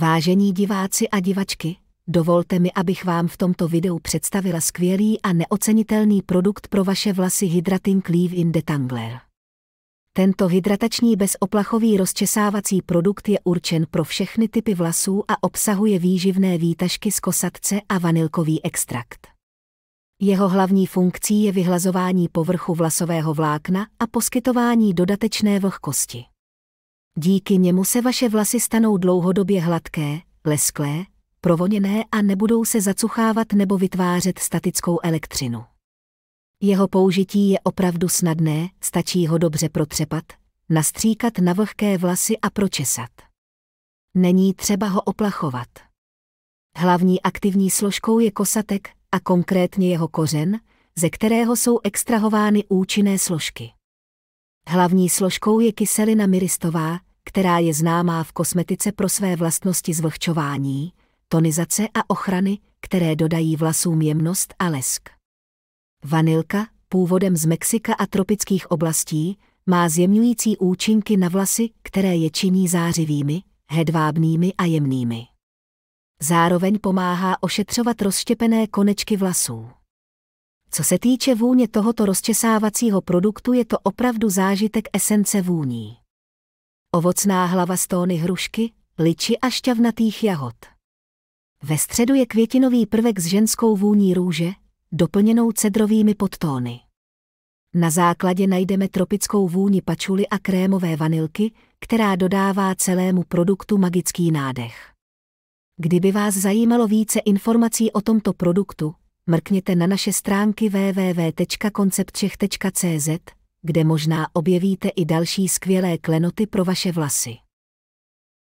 Vážení diváci a divačky, dovolte mi, abych vám v tomto videu představila skvělý a neocenitelný produkt pro vaše vlasy Hydrating Leave-in Detangler. Tento hydratační bezoplachový rozčesávací produkt je určen pro všechny typy vlasů a obsahuje výživné výtažky z kosatce a vanilkový extrakt. Jeho hlavní funkcí je vyhlazování povrchu vlasového vlákna a poskytování dodatečné vlhkosti. Díky němu se vaše vlasy stanou dlouhodobě hladké, lesklé, provoněné a nebudou se zacuchávat nebo vytvářet statickou elektřinu. Jeho použití je opravdu snadné, stačí ho dobře protřepat, nastříkat na vlhké vlasy a pročesat. Není třeba ho oplachovat. Hlavní aktivní složkou je kosatek a konkrétně jeho kořen, ze kterého jsou extrahovány účinné složky. Hlavní složkou je kyselina myristová, která je známá v kosmetice pro své vlastnosti zvlhčování, tonizace a ochrany, které dodají vlasům jemnost a lesk. Vanilka, původem z Mexika a tropických oblastí, má zjemňující účinky na vlasy, které je činí zářivými, hedvábnými a jemnými. Zároveň pomáhá ošetřovat rozštěpené konečky vlasů. Co se týče vůně tohoto rozčesávacího produktu, je to opravdu zážitek esence vůní. Ovocná hlava stóny hrušky, liči a šťavnatých jahod. Ve středu je květinový prvek s ženskou vůní růže, doplněnou cedrovými podtóny. Na základě najdeme tropickou vůni pačuly a krémové vanilky, která dodává celému produktu magický nádech. Kdyby vás zajímalo více informací o tomto produktu, mrkněte na naše stránky www.konceptčech.cz, kde možná objevíte i další skvělé klenoty pro vaše vlasy.